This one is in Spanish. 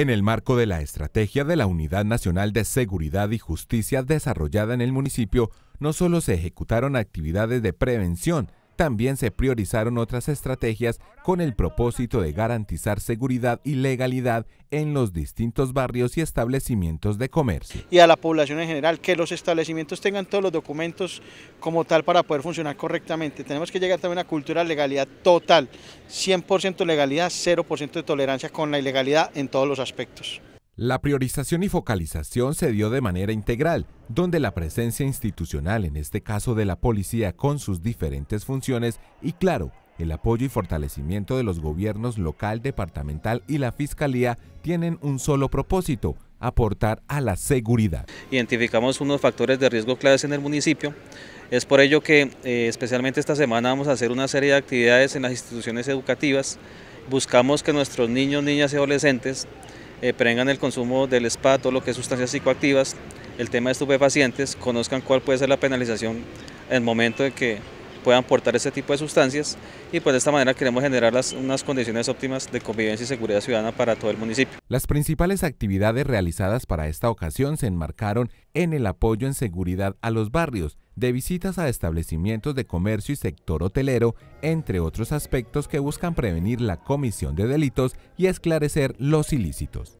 en el marco de la estrategia de la Unidad Nacional de Seguridad y Justicia desarrollada en el municipio, no solo se ejecutaron actividades de prevención, también se priorizaron otras estrategias con el propósito de garantizar seguridad y legalidad en los distintos barrios y establecimientos de comercio. Y a la población en general, que los establecimientos tengan todos los documentos como tal para poder funcionar correctamente. Tenemos que llegar también a una cultura de legalidad total, 100% legalidad, 0% de tolerancia con la ilegalidad en todos los aspectos. La priorización y focalización se dio de manera integral, donde la presencia institucional, en este caso de la policía con sus diferentes funciones, y claro, el apoyo y fortalecimiento de los gobiernos local, departamental y la fiscalía tienen un solo propósito, aportar a la seguridad. Identificamos unos factores de riesgo claves en el municipio, es por ello que eh, especialmente esta semana vamos a hacer una serie de actividades en las instituciones educativas, buscamos que nuestros niños, niñas y adolescentes eh, prengan el consumo del SPA, todo lo que es sustancias psicoactivas, el tema de estupefacientes, conozcan cuál puede ser la penalización en el momento de que puedan portar ese tipo de sustancias y pues de esta manera queremos generar las, unas condiciones óptimas de convivencia y seguridad ciudadana para todo el municipio. Las principales actividades realizadas para esta ocasión se enmarcaron en el apoyo en seguridad a los barrios, de visitas a establecimientos de comercio y sector hotelero, entre otros aspectos que buscan prevenir la comisión de delitos y esclarecer los ilícitos.